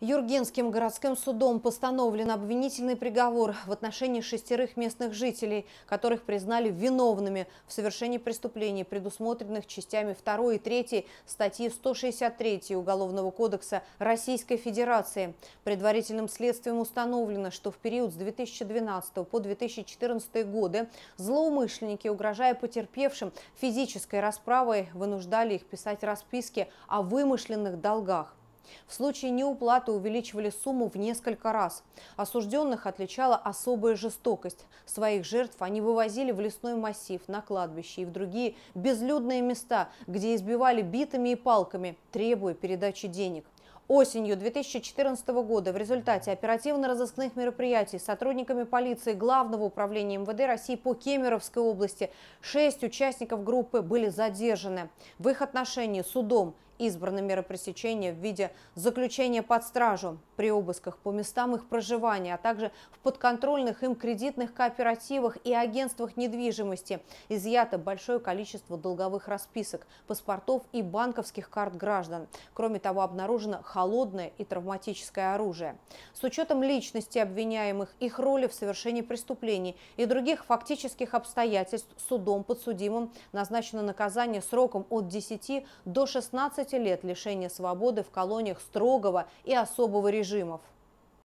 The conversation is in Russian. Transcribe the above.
Юргенским городским судом постановлен обвинительный приговор в отношении шестерых местных жителей, которых признали виновными в совершении преступлений, предусмотренных частями 2 и 3 статьи 163 Уголовного кодекса Российской Федерации. Предварительным следствием установлено, что в период с 2012 по 2014 годы злоумышленники, угрожая потерпевшим физической расправой, вынуждали их писать расписки о вымышленных долгах. В случае неуплаты увеличивали сумму в несколько раз. Осужденных отличала особая жестокость. Своих жертв они вывозили в лесной массив, на кладбище и в другие безлюдные места, где избивали битами и палками, требуя передачи денег. Осенью 2014 года в результате оперативно-розыскных мероприятий сотрудниками полиции Главного управления МВД России по Кемеровской области шесть участников группы были задержаны. В их отношении судом избраны меры пресечения в виде заключения под стражу при обысках по местам их проживания, а также в подконтрольных им кредитных кооперативах и агентствах недвижимости. Изъято большое количество долговых расписок, паспортов и банковских карт граждан. Кроме того, обнаружено холодное и травматическое оружие. С учетом личности обвиняемых, их роли в совершении преступлений и других фактических обстоятельств судом подсудимым назначено наказание сроком от 10 до 16 15 лет лишения свободы в колониях строгого и особого режимов.